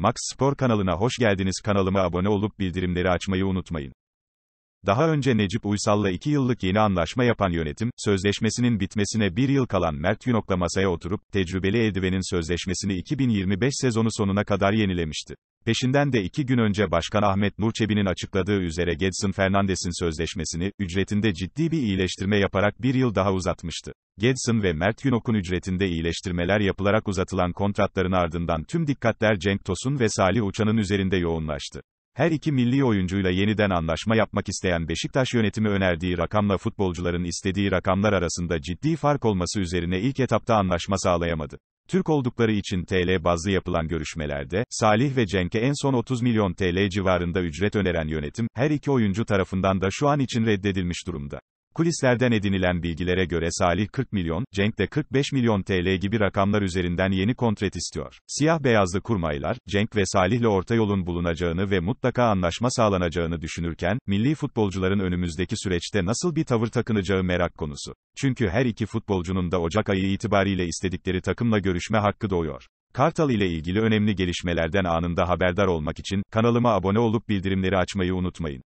Max Spor kanalına hoş geldiniz. Kanalıma abone olup bildirimleri açmayı unutmayın. Daha önce Necip Uysal'la 2 yıllık yeni anlaşma yapan yönetim, sözleşmesinin bitmesine 1 yıl kalan Mert Yunok'la masaya oturup, tecrübeli eldivenin sözleşmesini 2025 sezonu sonuna kadar yenilemişti. Peşinden de iki gün önce Başkan Ahmet Nurçebi'nin açıkladığı üzere Gedson Fernandes'in sözleşmesini, ücretinde ciddi bir iyileştirme yaparak bir yıl daha uzatmıştı. Gedson ve Mert Günok'un ücretinde iyileştirmeler yapılarak uzatılan kontratların ardından tüm dikkatler Cenk Tosun ve Salih Uçan'ın üzerinde yoğunlaştı. Her iki milli oyuncuyla yeniden anlaşma yapmak isteyen Beşiktaş yönetimi önerdiği rakamla futbolcuların istediği rakamlar arasında ciddi fark olması üzerine ilk etapta anlaşma sağlayamadı. Türk oldukları için TL bazlı yapılan görüşmelerde, Salih ve Cenk'e en son 30 milyon TL civarında ücret öneren yönetim, her iki oyuncu tarafından da şu an için reddedilmiş durumda. Kulislerden edinilen bilgilere göre Salih 40 milyon, Cenk de 45 milyon TL gibi rakamlar üzerinden yeni kontrat istiyor. Siyah beyazlı kurmaylar, Cenk ve Salih'le orta yolun bulunacağını ve mutlaka anlaşma sağlanacağını düşünürken, milli futbolcuların önümüzdeki süreçte nasıl bir tavır takınacağı merak konusu. Çünkü her iki futbolcunun da Ocak ayı itibariyle istedikleri takımla görüşme hakkı doğuyor. Kartal ile ilgili önemli gelişmelerden anında haberdar olmak için kanalıma abone olup bildirimleri açmayı unutmayın.